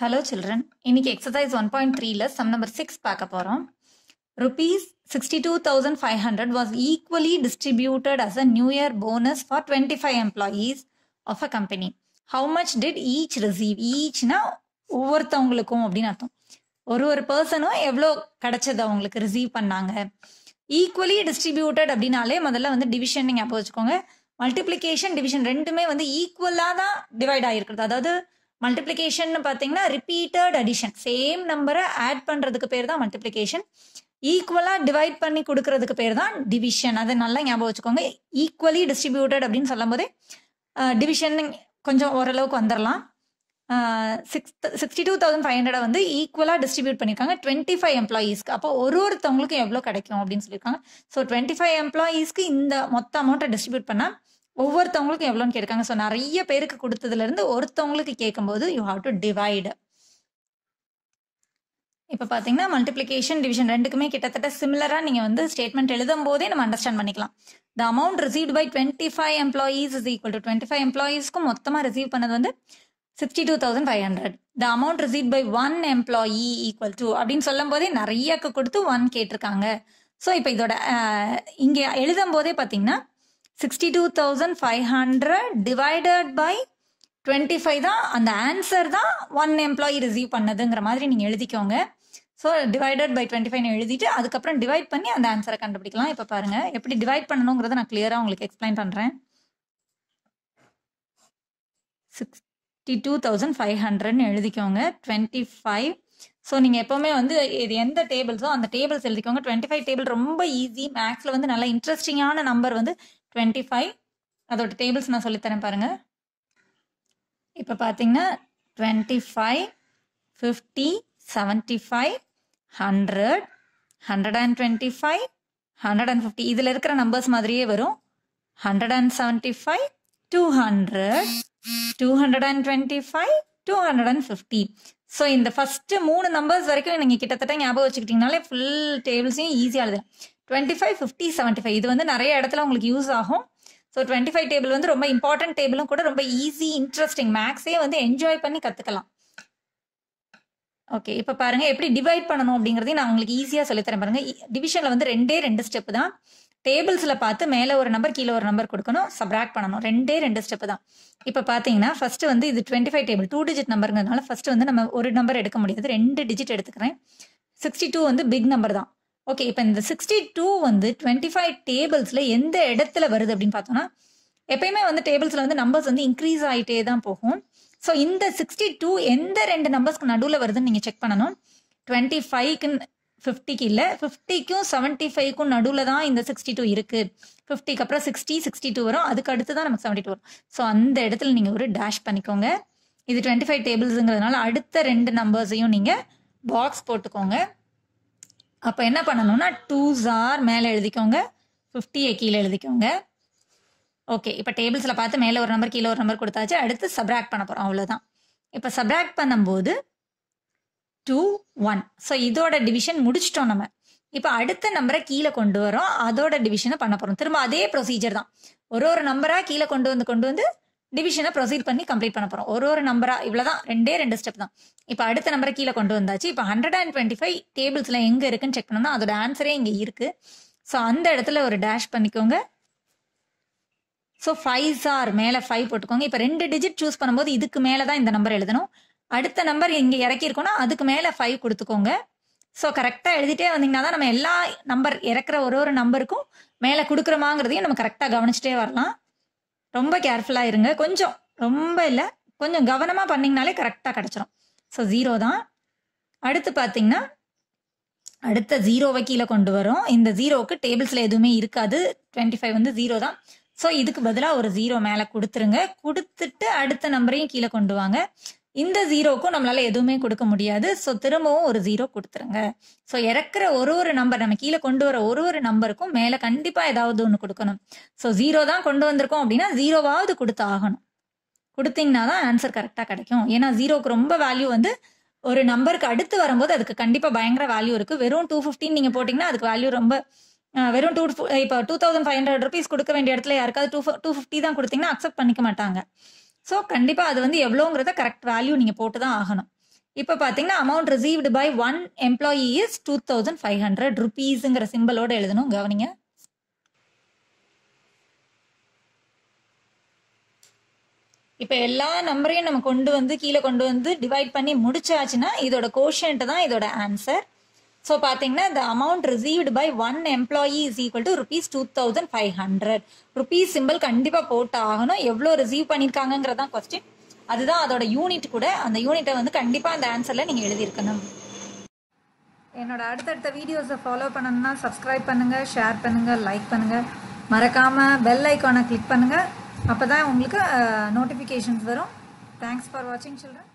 hello children இன்னைக்கு exercise one point த்ரீல sum number six பார்க்க போகிறோம் rupees sixty two thousand five hundred was equally distributed as a new year bonus for twenty five employees of a company how much did each receive ஈச்னா ஒவ்வொருத்தவங்களுக்கும் அப்படின்னு அர்த்தம் ஒரு ஒரு பர்சனும் எவ்வளோ கிடைச்சது அவங்களுக்கு ரிசீவ் பண்ணாங்க ஈக்குவலி டிஸ்ட்ரிபியூட்டட் அப்படின்னாலே முதல்ல வந்து டிவிஷன் நீங்கள் அப்போ வச்சுக்கோங்க மல்டிப்ளிகேஷன் டிவிஷன் ரெண்டுமே வந்து ஈக்குவலாக தான் டிவைட் ஆகிருக்கிறது அதாவது மல்டிப்ளிகேஷன் பார்த்தீங்கன்னா ரிப்பீட்டட் அடிஷன் சேம் நம்பரை ஆட் பண்ணுறதுக்கு பேர் தான் மல்டிப்ளிகேஷன் ஈக்குவலாக டிவைட் பண்ணி கொடுக்கறதுக்கு பேர் தான் டிவிஷன் அதை நல்லா ஞாபகம் வச்சுக்கோங்க ஈக்குவலி டிஸ்ட்ரிபியூட்டட் அப்படின்னு சொல்லும் போதே டிவிஷன் கொஞ்சம் ஓரளவுக்கு வந்துடலாம் six sixty two thousand five hundred வந்து ஈக்குவலாக டிஸ்ட்ரிபியூட் பண்ணியிருக்காங்க டுவெண்ட்டி ஃபைவ் எம்ப்ளாயீஸ்க்கு அப்போ ஒரு ஒருத்தவங்களுக்கும் எவ்வளோ கிடைக்கும் அப்படின்னு சொல்லியிருக்காங்க ஸோ டுவெண்ட்டி ஃபைவ் எம்ப்ளாயீஸ்க்கு இந்த மொத்த அமௌண்ட்டை டிஸ்ட்ரிபியூட் பண்ணால் ஒவ்வொருத்தவங்களுக்கும் எவ்வளோன்னு கேட்காங்க ஸோ நிறைய பேருக்கு கொடுத்ததுலேருந்து ஒருத்தவங்களுக்கு கேட்கும்போது யூ ஹாவ் டு டிவைடு இப்போ பார்த்தீங்கன்னா மல்டிப்ளிகேஷன் டிவிஷன் ரெண்டுக்குமே கிட்டத்தட்ட சிமிலராக நீங்கள் வந்து ஸ்டேட்மெண்ட் எழுதும் போதே நம்ம அண்டர்ஸ்டாண்ட் பண்ணிக்கலாம் the amount receive by twenty five employees is equal to twenty five எம்ப்ளாயீஸ்க்கும் மொத்தமாக ரிசீவ் பண்ணது வந்து sixty two thousand five hundred the amount receive by one employee equal to அப்படின்னு சொல்லும் போதே நிறையாக்கு கொடுத்து ஒன் கேட்டிருக்காங்க ஸோ இப்போ இதோட இங்கே எழுதும் போதே பார்த்தீங்கன்னா 62500 divided by 25 தான் அந்த ஆன்சர் தான் ஒன் எம்ப்ளாயி ரிசீவ் பண்ணதுங்கிற மாதிரி நீங்கள் எழுதிக்கோங்க so divided by twenty five எழுதிட்டு அதுக்கப்புறம் டிவைட் பண்ணி அந்த ஆன்சரை கண்டுபிடிக்கலாம் இப்போ பாருங்கள் எப்படி டிவைட் பண்ணணுங்கிறத நான் கிளியராக உங்களுக்கு எக்ஸ்பிளைன் பண்ணுறேன் சிக்ஸ்டி டூ தௌசண்ட் ஃபைவ் ஹண்ட்ரட்னு எழுதிக்கோங்க டுவெண்ட்டி ஃபைவ் ஸோ நீங்கள் எப்போவுமே வந்து இது எந்த டேபிள்ஸோ அந்த டேபிள்ஸ் எழுதிக்கோங்க டுவெண்ட்டி ஃபைவ் டேபிள் ரொம்ப ஈஸி மேக்ஸில் வந்து நல்ல இன்ட்ரெஸ்டிங்கான நம்பர் வந்து டுவெண்ட்டி ஃபைவ் அதோட டேபிள்ஸ் நான் சொல்லித்தரேன் பாருங்கள் இப்போ பார்த்தீங்கன்னா twenty five fifty seventy five hundred hundred and twenty five hundred and fifty இதில் இருக்கிற நம்பர்ஸ் மாதிரியே வரும் hundred and seventy five two hundred two hundred and twenty five two hundred and fifty so இந்த ஃபஸ்ட்டு மூணு numbers வரைக்கும் நீங்கள் கிட்டத்தட்ட ஞாபகம் வச்சுக்கிட்டிங்கனாலே ஃபுல் டேபிள்ஸையும் ஈஸியாக எழுதலாம் twenty five fifty seventy five இது வந்து நிறைய இடத்துல உங்களுக்கு யூஸ் ஆகும் ஸோ டுவெண்ட்டி ஃபைவ் டேபிள் வந்து ரொம்ப இம்பார்ட்டன்ட் டேபிளும் கூட ரொம்ப ஈஸி இன்ட்ரெஸ்டிங் மேக்ஸே வந்து என்ஜாய் பண்ணி கற்றுக்கலாம் ஓகே இப்போ பாருங்கள் எப்படி டிவைட் பண்ணணும் அப்படிங்கிறதையும் நான் உங்களுக்கு ஈஸியாக சொல்லித்தரேன் பாருங்கள் டிவிஷனில் வந்து ரெண்டே ரெண்டு ஸ்டெப் தான் டேபிள்ஸில் பார்த்து மேலே ஒரு நம்பர் கீழே ஒரு நம்பர் கொடுக்கணும் சப்ராக்ட் பண்ணணும் ரெண்டே ரெண்டு ஸ்டெப் தான் இப்போ பார்த்தீங்கன்னா ஃபஸ்ட்டு வந்து இது twenty five table two digit நம்பருங்கிறதுனால ஃபஸ்ட்டு வந்து நம்ம ஒரு நம்பர் எடுக்க முடியாது ரெண்டு டிஜிட் எடுத்துக்கிறேன் சிக்ஸ்டி டூ வந்து பிக் நம்பர் தான் ஓகே இப்போ இந்த சிக்ஸ்டி டூ வந்து டுவெண்ட்டி ஃபைவ் டேபிள்ஸில் எந்த இடத்துல வருது அப்படின்னு பார்த்தோம்னா எப்பயுமே வந்து டேபிள்ஸில் வந்து நம்பர்ஸ் வந்து இன்க்ரீஸ் ஆகிட்டே தான் போகும் ஸோ இந்த சிக்ஸ்டி டூ எந்த ரெண்டு நம்பர்ஸ்க்கு நடுவில் வருதுன்னு நீங்கள் செக் பண்ணணும் டுவெண்ட்டி ஃபைவ்க்கு ஃபிஃப்டிக்கு இல்லை ஃபிஃப்டிக்கும் செவன்ட்டி ஃபைவ்க்கும் நடுவில் தான் இந்த சிக்ஸ்டி டூ இருக்குது ஃபிஃப்டிக்கு அப்புறம் சிக்ஸ்டி சிக்ஸ்டி டூ வரும் அதுக்கு அடுத்து தான் நமக்கு செவன்டி டூ வரும் ஸோ அந்த இடத்துல நீங்கள் ஒரு டேஷ் பண்ணிக்கோங்க இது டுவெண்ட்டி ஃபைவ் டேபிள்ஸுங்கிறதுனால அடுத்த ரெண்டு நம்பர்ஸையும் நீங்கள் பாக்ஸ் போட்டுக்கோங்க அப்போ என்ன பண்ணணும்னா டூ ஜார் மேலே எழுதிக்கோங்க ஃபிஃப்டியை கீழே எழுதிக்கோங்க ஓகே இப்போ டேபிள்ஸில் பார்த்து மேலே ஒரு நம்பர் கீழே ஒரு நம்பர் கொடுத்தாச்சு அடுத்து சப்ராக்ட் பண்ண போகிறோம் அவ்வளோதான் இப்போ சப்ராக்ட் பண்ணும்போது டூ ஒன் ஸோ இதோட டிவிஷன் முடிச்சிட்டோம் நம்ம இப்போ அடுத்த நம்பரை கீழே கொண்டு வரோம் அதோட டிவிஷனை பண்ண போகிறோம் திரும்ப அதே ப்ரொசீஜர் தான் ஒரு ஒரு நம்பராக கீழே கொண்டு வந்து கொண்டு வந்து டிவிஷனை ப்ரொசீட் பண்ணி கம்ப்ளீட் பண்ண போகிறோம் ஒரு ஒரு நம்பராக இவ்வளோதான் ரெண்டே ரெண்டு ஸ்டெப் தான் இப்போ அடுத்த நம்பரை கீழே கொண்டு வந்தாச்சு இப்போ ஹண்ட்ரட் அண்ட் டுவெண்ட்டி ஃபைவ் டேபிள்ஸில் எங்கே இருக்குன்னு செக் பண்ணோம்னா அதோட ஆன்சரே இங்கே இருக்குது ஸோ அந்த இடத்துல ஒரு டேஷ் பண்ணிக்கோங்க ஸோ ஃபைவ் சார் மேலே ஃபைவ் போட்டுக்கோங்க இப்போ ரெண்டு டிஜிட் சூஸ் பண்ணும்போது இதுக்கு மேலே தான் இந்த நம்பர் எழுதணும் அடுத்த நம்பர் இங்கே இறக்கியிருக்கோன்னா அதுக்கு மேலே ஃபைவ் கொடுத்துக்கோங்க ஸோ கரெக்டாக எழுதிட்டே வந்தீங்கன்னா தான் நம்ம எல்லா நம்பர் இறக்குற ஒரு ஒரு நம்பருக்கும் மேலே கொடுக்குறோமாங்கிறதையும் நம்ம கரெக்டாக கவனிச்சிட்டே வரலாம் ரொம்ப கேர்ஃபுல்லாக இருங்க கொஞ்சம் ரொம்ப இல்லை கொஞ்சம் கவனமாக பண்ணிங்கனாலே கரெக்டாக கிடச்சிரும் ஸோ ஜீரோ தான் அடுத்து பார்த்தீங்கன்னா அடுத்த ஜீரோவை கீழே கொண்டு வரும் இந்த ஜீரோவுக்கு டேபிள்ஸில் எதுவுமே இருக்காது டுவெண்ட்டி ஃபைவ் வந்து ஜீரோ தான் ஸோ இதுக்கு பதிலாக ஒரு ஜீரோ மேலே கொடுத்துருங்க கொடுத்துட்டு அடுத்த நம்பரையும் கீழே கொண்டு வாங்க இந்த ஜீரோக்கும் நம்மளால எதுவுமே கொடுக்க முடியாது ஸோ திரும்பவும் ஒரு ஜீரோ கொடுத்துருங்க ஸோ இறக்குற ஒரு ஒரு நம்பர் நம்ம கீழே கொண்டு வர ஒரு ஒரு நம்பருக்கும் மேலே கண்டிப்பாக ஏதாவது ஒன்று கொடுக்கணும் ஸோ ஜீரோ தான் கொண்டு வந்திருக்கோம் அப்படின்னா ஜீரோவாவது கொடுத்து ஆகணும் கொடுத்தீங்கன்னா தான் ஆன்சர் கரெக்டாக கிடைக்கும் ஏன்னா ஜீரோக்கு ரொம்ப வேல்யூ வந்து ஒரு நம்பருக்கு அடுத்து வரும்போது அதுக்கு கண்டிப்பாக பயங்கர வேல்யூ இருக்குது வெறும் டூ ஃபிஃப்டின் நீங்கள் போட்டிங்கன்னா அதுக்கு வேல்யூ ரொம்ப வெறும் டூ இப்போ two thousand five hundred rupees கொடுக்க வேண்டிய இடத்துல யாருக்காவது டூ டூ ஃபிஃப்டி தான் கொடுத்தீங்கன்னா அக்செப்ட் பண்ணிக்க மாட்டாங்க ஸோ கண்டிப்பாக அது வந்து எவ்வளோங்கிறத கரெக்ட் வேல்யூ நீங்கள் போட்டு தான் ஆகணும் இப்போ பார்த்தீங்கன்னா amount received by one employee is two thousand five hundred ருபீஸுங்கிற சிம்பிளோடு எழுதணும் கவனிங்க இப்போ எல்லா நம்பரையும் நம்ம கொண்டு வந்து கீழே கொண்டு வந்து டிவைட் பண்ணி முடிச்சாச்சுன்னா இதோட கோஷன்ட்டு தான் இதோட ஆன்சர் ஸோ பார்த்தீங்கன்னா இந்த amount received by one employee is equal to rupees two thousand five hundred rupees symbol கண்டிப்பாக போட்டு ஆகணும் எவ்வளோ ரிசீவ் பண்ணியிருக்காங்கிறதா கொஸ்டின் அதுதான் அதோட யூனிட் கூட அந்த யூனிட்டை வந்து கண்டிப்பாக அந்த ஆன்சரில் நீங்கள் எழுதியிருக்கணும் என்னோட அடுத்தடுத்த வீடியோஸை ஃபாலோ பண்ணணும்னா சப்ஸ்கிரைப் பண்ணுங்கள் ஷேர் பண்ணுங்கள் லைக் பண்ணுங்கள் மறக்காமல் பெல் ஐக்கானை கிளிக் பண்ணுங்கள் அப்போ தான் உங்களுக்கு நோட்டிஃபிகேஷன்ஸ் வரும் தேங்க்ஸ் ஃபார் வாட்சிங் சில்ட்ரன்